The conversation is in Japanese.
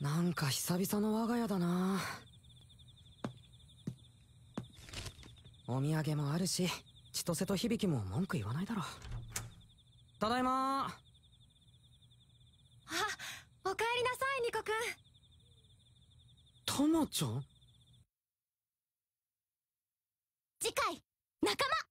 なんか久々の我が家だなお土産もあるし千歳と響も文句言わないだろただいまあおかえりなさいニコくんたまちゃん次回仲間